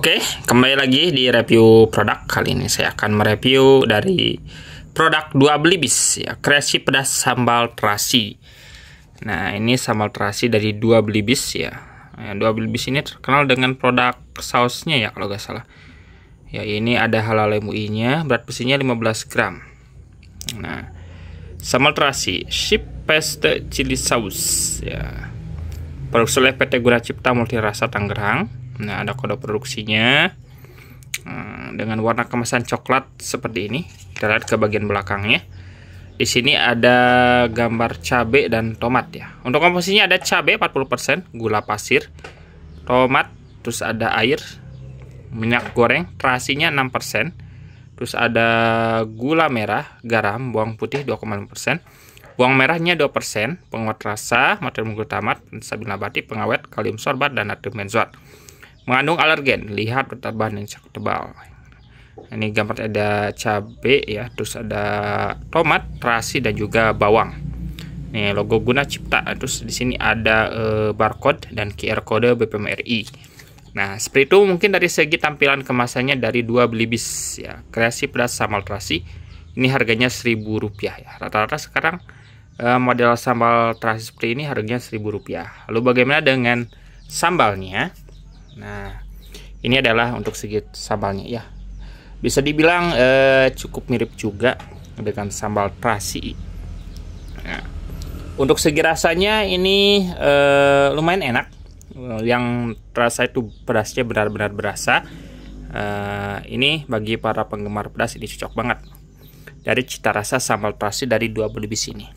Oke, kembali lagi di review produk. Kali ini saya akan mereview dari produk dua belibis ya, kreasi pedas sambal terasi. Nah, ini sambal terasi dari dua belibis ya. Nah, dua belibis ini terkenal dengan produk sausnya ya kalau nggak salah. Ya, ini ada halal MUI-nya, berat besinya 15 gram. Nah, sambal terasi, ship paste chili sauce ya. Produk oleh PT Gura Cipta Multirasa Tangerang Nah, ada kode produksinya eh, dengan warna kemasan coklat seperti ini. Kita lihat ke bagian belakangnya. Di sini ada gambar cabai dan tomat ya. Untuk komposisinya ada cabai 40%, gula pasir, tomat, terus ada air, minyak goreng, terasinya 6%, terus ada gula merah, garam, bawang putih 2,5%, bawang merahnya 2%, penguat rasa, materi bungkus tamat, penstabil nabati, pengawet, kalium sorbat, dan natrium benzoat mengandung alergen lihat bahan yang cukup tebal ini gambar ada cabai ya terus ada tomat terasi dan juga bawang nih logo guna cipta terus di sini ada e, barcode dan QR kode BPM RI nah seperti itu mungkin dari segi tampilan kemasannya dari dua belibis ya kreasi pedas sambal terasi ini harganya seribu rupiah ya rata-rata sekarang e, model sambal terasi seperti ini harganya seribu rupiah lalu bagaimana dengan sambalnya Nah, ini adalah untuk segi sambalnya ya. Bisa dibilang eh, cukup mirip juga dengan sambal terasi. Nah, untuk segi rasanya ini eh, lumayan enak. Eh, yang terasa itu berasnya benar-benar berasa. Eh, ini bagi para penggemar pedas ini cocok banget. Dari cita rasa sambal terasi dari dua belibis ini.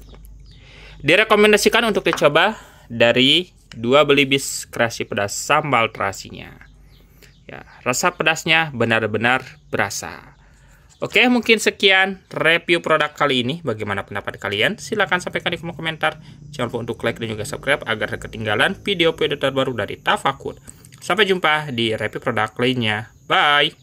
Direkomendasikan untuk dicoba dari Dua beli bis pedas sambal terasinya. Ya, rasa pedasnya benar-benar berasa. Oke, mungkin sekian review produk kali ini. Bagaimana pendapat kalian? Silahkan sampaikan di kolom komentar. Jangan lupa untuk like dan juga subscribe agar tidak ketinggalan video-video terbaru dari Tafakut. Sampai jumpa di review produk lainnya. Bye!